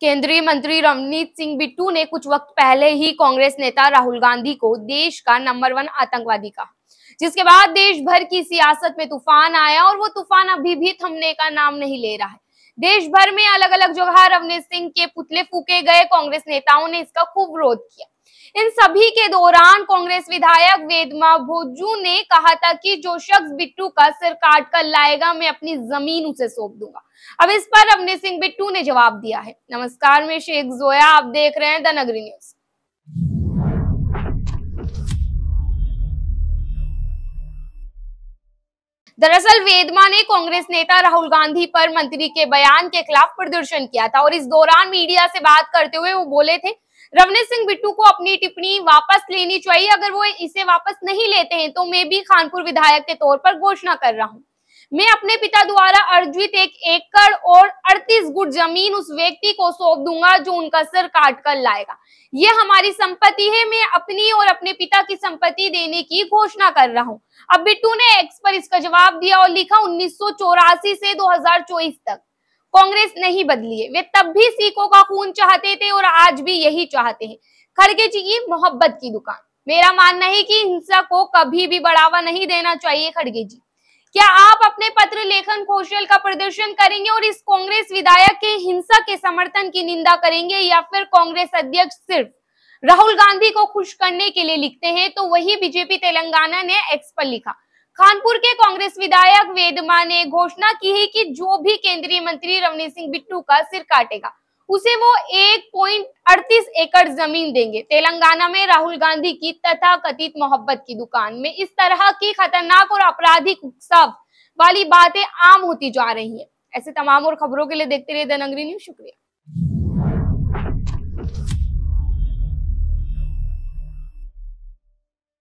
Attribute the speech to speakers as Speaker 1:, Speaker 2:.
Speaker 1: केंद्रीय मंत्री रवनीत सिंह बिट्टू ने कुछ वक्त पहले ही कांग्रेस नेता राहुल गांधी को देश का नंबर वन आतंकवादी कहा जिसके बाद देश भर की सियासत में तूफान आया और वो तूफान अभी भी थमने का नाम नहीं ले रहा है देश भर में अलग अलग जगह रवनीत सिंह के पुतले फूके गए कांग्रेस नेताओं ने इसका खूब विरोध किया इन सभी के दौरान कांग्रेस विधायक वेदमा भोजू ने कहा था कि जो शख्स बिट्टू का सिर काट कर लाएगा मैं अपनी जमीन उसे सौंप दूंगा अब इस पर अवनी सिंह बिट्टू ने जवाब दिया है नमस्कार मैं शेख जोया आप देख रहे हैं द नगरी न्यूज दरअसल वेदमा ने कांग्रेस नेता राहुल गांधी पर मंत्री के बयान के खिलाफ प्रदर्शन किया था और इस दौरान मीडिया से बात करते हुए वो बोले थे रवनीत सिंह बिट्टू को अपनी टिप्पणी वापस लेनी चाहिए अगर वो इसे वापस नहीं लेते हैं तो मैं भी खानपुर विधायक के तौर पर घोषणा कर रहा हूँ मैं अपने पिता द्वारा अर्जित एक एकड़ और 38 गुट जमीन उस व्यक्ति को सौंप दूंगा जो उनका सर काट कर लाएगा ये हमारी संपत्ति है मैं अपनी और अपने पिता की संपत्ति देने की घोषणा कर रहा हूँ अब बिट्टू ने एक्स पर इसका जवाब दिया और लिखा उन्नीस से 2024 तक कांग्रेस नहीं बदली है वे तब भी सिखों का खून चाहते थे और आज भी यही चाहते हैं खड़गे जी की मोहब्बत की दुकान मेरा मानना है कि हिंसा को कभी भी बढ़ावा नहीं देना चाहिए खड़गे जी क्या आप अपने पत्र लेखन कौशल का प्रदर्शन करेंगे और इस कांग्रेस विधायक के हिंसा के समर्थन की निंदा करेंगे या फिर कांग्रेस अध्यक्ष सिर्फ राहुल गांधी को खुश करने के लिए लिखते हैं तो वही बीजेपी तेलंगाना ने एक्स पर लिखा खानपुर के कांग्रेस विधायक वेदमा ने घोषणा की है कि जो भी केंद्रीय मंत्री रवनीत सिंह बिट्टू का सिर काटेगा उसे वो एक पॉइंट अड़तीस एकड़ जमीन देंगे तेलंगाना में राहुल गांधी की तथा कथित मोहब्बत की दुकान में इस तरह की खतरनाक और आपराधिक उत्सव वाली बातें आम होती जा रही है ऐसे तमाम और खबरों के लिए देखते रहिए द न्यूज शुक्रिया